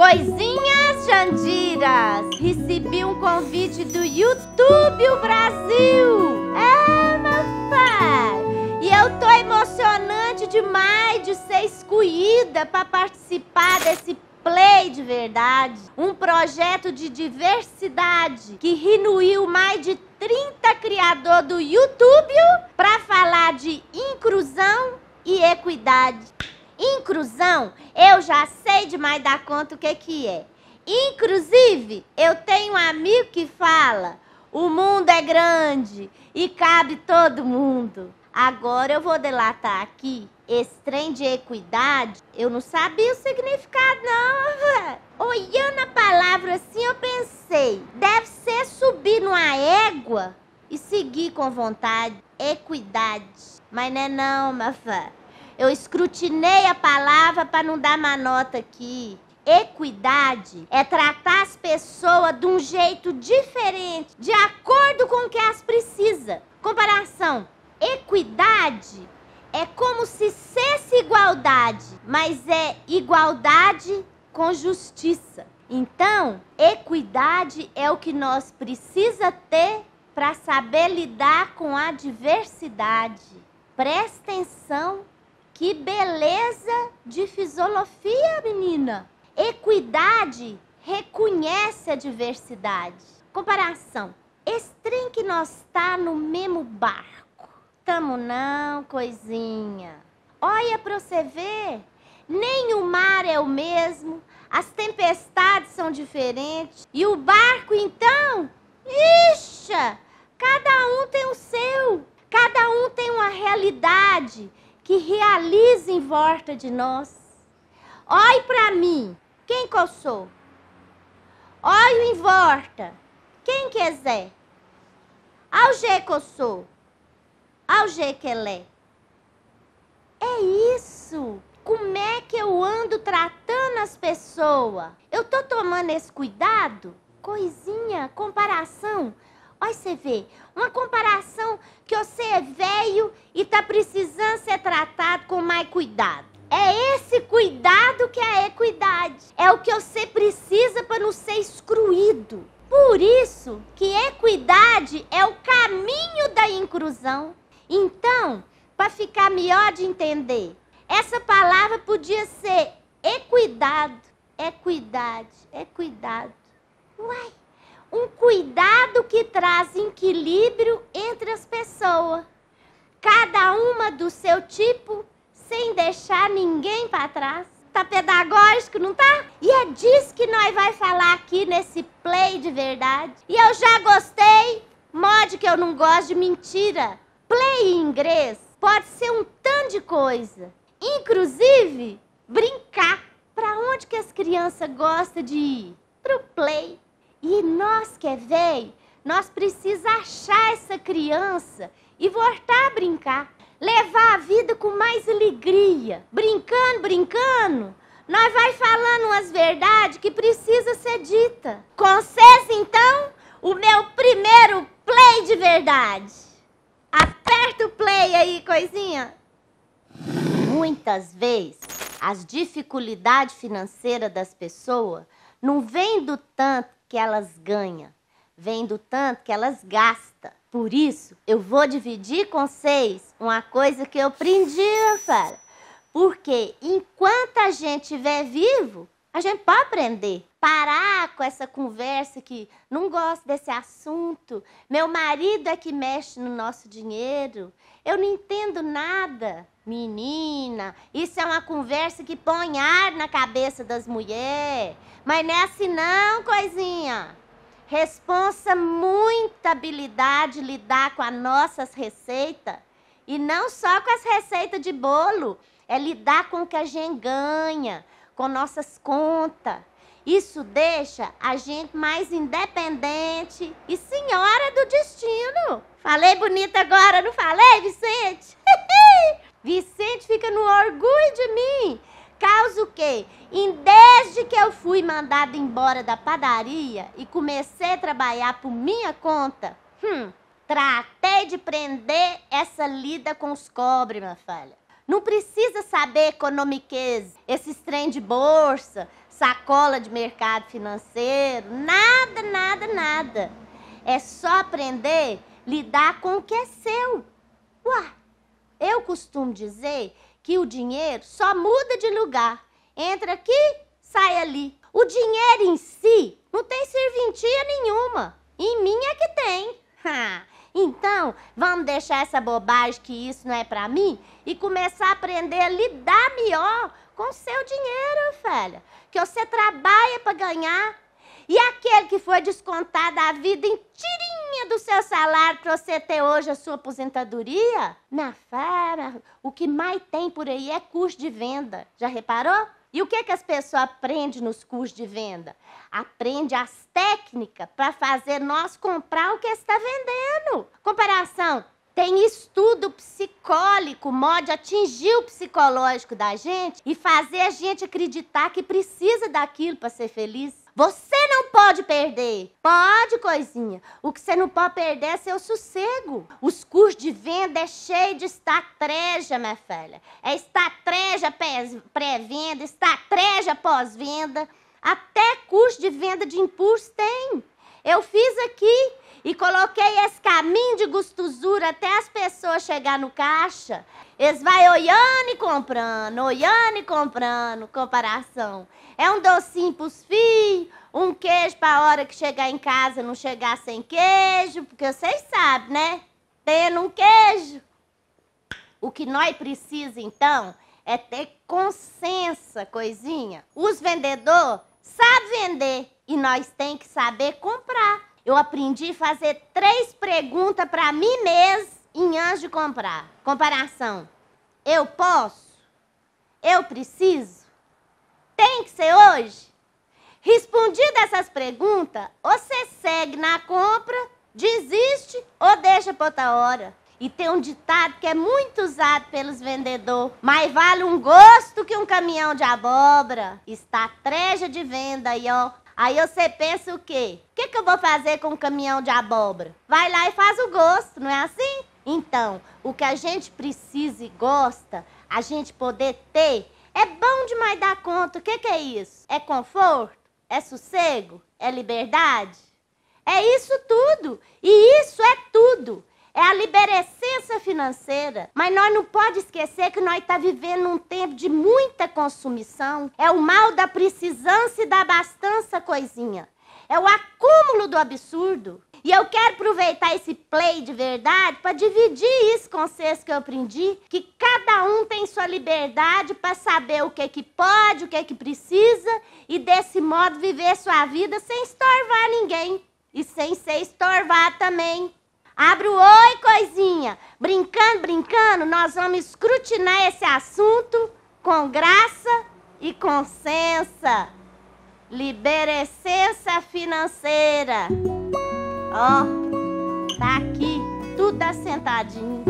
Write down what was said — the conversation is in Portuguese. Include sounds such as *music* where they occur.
Coisinhas Jandiras, recebi um convite do YouTube o Brasil. É, meu pai. E eu tô emocionante demais de ser escolhida para participar desse Play de Verdade, um projeto de diversidade que reuniu mais de 30 criadores do YouTube para falar de inclusão e equidade. Inclusão, eu já sei demais da conta o que, que é. Inclusive, eu tenho um amigo que fala: o mundo é grande e cabe todo mundo. Agora eu vou delatar aqui. Esse trem de equidade, eu não sabia o significado, não. *laughs* Olhando a palavra assim, eu pensei: deve ser subir numa égua e seguir com vontade. Equidade. Mas não é, não, Mafã. Eu escrutinei a palavra para não dar manota aqui. Equidade é tratar as pessoas de um jeito diferente, de acordo com o que elas precisam. Comparação: equidade é como se cesse igualdade, mas é igualdade com justiça. Então, equidade é o que nós precisa ter para saber lidar com a diversidade. Presta atenção que beleza de fisiologia, menina! Equidade reconhece a diversidade. Comparação. Estranho que nós tá no mesmo barco. Tamo não, coisinha. Olha pra você ver. Nem o mar é o mesmo, as tempestades são diferentes. E o barco, então? Ixa! Cada um tem o seu. Cada um tem uma realidade que realiza em volta de nós. Olhe para mim, quem que eu sou? Olhe em volta, quem quiser. É? Ao jeito que eu sou, ao que ele é. É isso. Como é que eu ando tratando as pessoas? Eu tô tomando esse cuidado? Coisinha, comparação. Olha você vê, uma comparação que você é velho e tá precisando ser tratado com mais cuidado. É esse cuidado que é a equidade. É o que você precisa para não ser excluído. Por isso que equidade é o caminho da inclusão. Então, para ficar melhor de entender, essa palavra podia ser equidade, equidade, equidade. Uai! um cuidado que traz equilíbrio entre as pessoas, cada uma do seu tipo, sem deixar ninguém para trás. Tá pedagógico, não tá? E é disso que nós vai falar aqui nesse play de verdade. E eu já gostei, mod que eu não gosto de mentira. Play em inglês pode ser um tanto de coisa, inclusive brincar. Para onde que as crianças gostam de ir? Pro play. E nós que é velho, nós precisamos achar essa criança e voltar a brincar. Levar a vida com mais alegria. Brincando, brincando, nós vai falando umas verdades que precisa ser dita. concesse então, o meu primeiro play de verdade. Aperta o play aí, coisinha. Muitas vezes, as dificuldades financeiras das pessoas não vêm do tanto que elas ganham, vem do tanto que elas gastam. Por isso, eu vou dividir com vocês uma coisa que eu aprendi, cara. Porque enquanto a gente estiver vivo, a gente pode aprender. Parar com essa conversa que não gosto desse assunto. Meu marido é que mexe no nosso dinheiro. Eu não entendo nada. Menina, isso é uma conversa que põe ar na cabeça das mulheres. Mas não é assim não, coisinha. Responsa muita habilidade lidar com as nossas receitas. E não só com as receitas de bolo. É lidar com o que a gente ganha, com nossas contas. Isso deixa a gente mais independente e senhora do destino. Falei bonito agora, não falei, Vicente? Vicente fica no orgulho de mim. Causa o quê? Em desde que eu fui mandada embora da padaria e comecei a trabalhar por minha conta, hum, tratei de prender essa lida com os cobres, minha falha. Não precisa saber economiquez, esses trem de bolsa, sacola de mercado financeiro, nada, nada, nada. É só aprender lidar com o que é seu. Uau! Eu costumo dizer que o dinheiro só muda de lugar. Entra aqui, sai ali. O dinheiro em si não tem serventia nenhuma. Em mim é que tem. Ha. Então, vamos deixar essa bobagem que isso não é para mim e começar a aprender a lidar melhor com seu dinheiro, filha. Que você trabalha para ganhar. E aquele que foi descontado a vida em tirinho migalhinha do seu salário para você ter hoje a sua aposentadoria? Na farra, o que mais tem por aí é curso de venda. Já reparou? E o que, é que as pessoas aprendem nos cursos de venda? Aprende as técnicas para fazer nós comprar o que está vendendo. Comparação, tem estudo psicólico, modo de atingir o psicológico da gente e fazer a gente acreditar que precisa daquilo para ser feliz. Você não pode perder. Pode, coisinha. O que você não pode perder é seu sossego. Os cursos de venda é cheio de estratégia, minha filha. É estratégia pré-venda, estratégia pós-venda. Até curso de venda de impulso tem. Eu fiz aqui e coloquei esse caminho de gostosura até as pessoas chegar no caixa. Eles vão olhando e comprando, olhando e comprando, comparação. É um docinho para os filhos, um queijo para a hora que chegar em casa não chegar sem queijo, porque vocês sabem, né? Tendo um queijo. O que nós precisa, então, é ter consciência, coisinha. Os vendedores sabem vender e nós tem que saber comprar. Eu aprendi a fazer três perguntas para mim mesmo em antes de comprar. Comparação. Eu posso? Eu preciso? Tem que ser hoje? Respondida essas perguntas, ou você segue na compra, desiste ou deixa para outra hora. E tem um ditado que é muito usado pelos vendedores. Mais vale um gosto que um caminhão de abóbora. Está treja de venda aí, ó. Aí você pensa o quê? O que, que eu vou fazer com um caminhão de abóbora? Vai lá e faz o gosto, não é assim? Então, o que a gente precisa e gosta, a gente poder ter, é bom demais dar conta. O que, que é isso? É conforto? É sossego? É liberdade? É isso tudo. E isso é tudo. É a liberação financeira. Mas nós não pode esquecer que nós está vivendo um tempo de muita consumição. É o mal da precisância e da abastança coisinha. É o acúmulo do absurdo. E eu quero aproveitar esse play de verdade para dividir isso com vocês que eu aprendi, que cada um tem sua liberdade para saber o que é que pode, o que é que precisa e desse modo viver sua vida sem estorvar ninguém e sem ser estorvar também. Abre o oi, coisinha. Brincando, brincando, nós vamos escrutinar esse assunto com graça e com sensa. financeira. Ó, oh, tá aqui, tudo assentadinho.